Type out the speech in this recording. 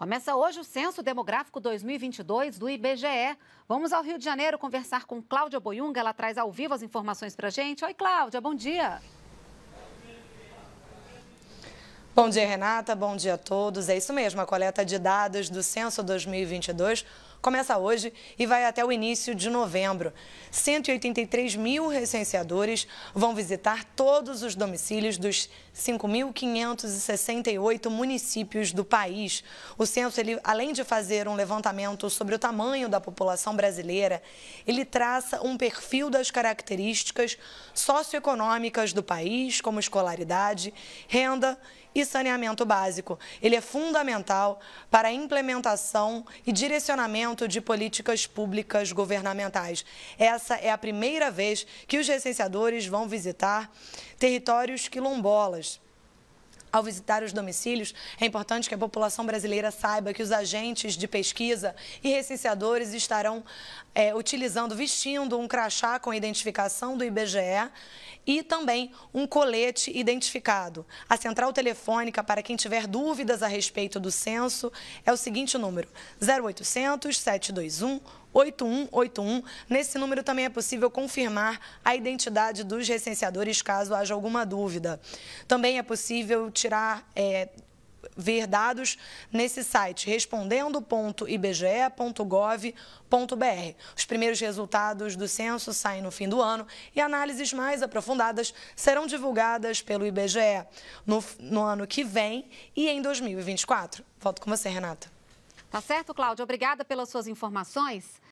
Começa hoje o Censo Demográfico 2022 do IBGE. Vamos ao Rio de Janeiro conversar com Cláudia Boiunga. Ela traz ao vivo as informações para gente. Oi, Cláudia, bom dia. Bom dia, Renata. Bom dia a todos. É isso mesmo, a coleta de dados do Censo 2022 começa hoje e vai até o início de novembro. 183 mil recenseadores vão visitar todos os domicílios dos 5.568 municípios do país. O censo, ele, além de fazer um levantamento sobre o tamanho da população brasileira, ele traça um perfil das características socioeconômicas do país, como escolaridade, renda e e saneamento básico. Ele é fundamental para a implementação e direcionamento de políticas públicas governamentais. Essa é a primeira vez que os recenseadores vão visitar territórios quilombolas. Ao visitar os domicílios, é importante que a população brasileira saiba que os agentes de pesquisa e recenseadores estarão é, utilizando, vestindo um crachá com identificação do IBGE e também um colete identificado. A central telefônica para quem tiver dúvidas a respeito do censo é o seguinte número: 0800 721 8181. Nesse número também é possível confirmar a identidade dos recenseadores caso haja alguma dúvida. Também é possível tirar é, ver dados nesse site respondendo.ibge.gov.br. Os primeiros resultados do censo saem no fim do ano e análises mais aprofundadas serão divulgadas pelo IBGE no, no ano que vem e em 2024. Volto com você, Renata. Tá certo, Cláudia. Obrigada pelas suas informações.